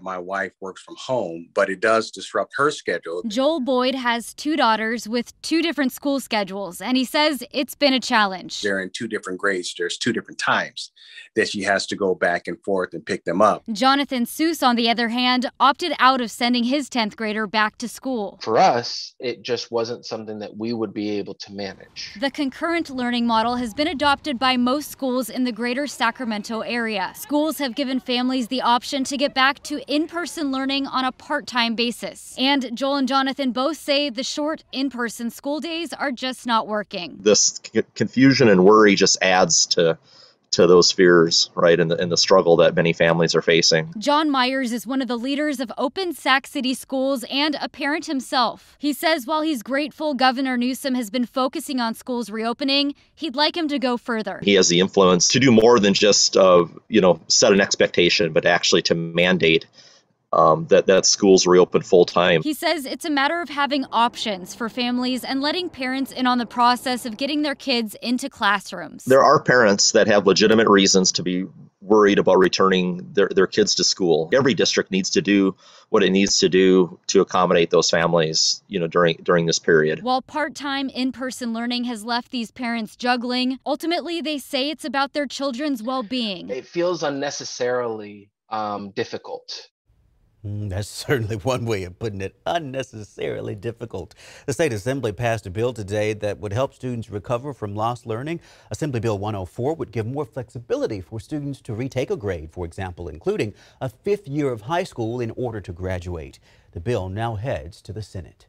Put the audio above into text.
my wife works from home, but it does disrupt her schedule. Joel Boyd has two daughters with two different school schedules, and he says it's been a challenge. They're in two different grades. There's two different times that she has to go back and forth and pick them up. Jonathan Seuss, on the other hand, opted out of sending his 10th grader back to school. For us, it just wasn't something that we would be able to manage. The concurrent learning model has been adopted by most schools in the greater Sacramento area. Schools have given families the option to get back to in person learning on a part time basis. And Joel and Jonathan both say the short in person school days are just not working. This c- confusion and worry just adds to to those fears, right, and the, and the struggle that many families are facing. John Myers is one of the leaders of Open Sac City Schools and a parent himself. He says while he's grateful Governor Newsom has been focusing on schools reopening, he'd like him to go further. He has the influence to do more than just, uh, you know, set an expectation, but actually to mandate um, that that schools reopen full time. He says it's a matter of having options for families and letting parents in on the process of getting their kids into classrooms. There are parents that have legitimate reasons to be worried about returning their, their kids to school. Every district needs to do what it needs to do to accommodate those families, you know, during during this period. While part-time in-person learning has left these parents juggling, ultimately they say it's about their children's well-being. It feels unnecessarily um, difficult Mm, that's certainly one way of putting it, unnecessarily difficult. The State Assembly passed a bill today that would help students recover from lost learning. Assembly Bill 104 would give more flexibility for students to retake a grade, for example, including a fifth year of high school in order to graduate. The bill now heads to the Senate.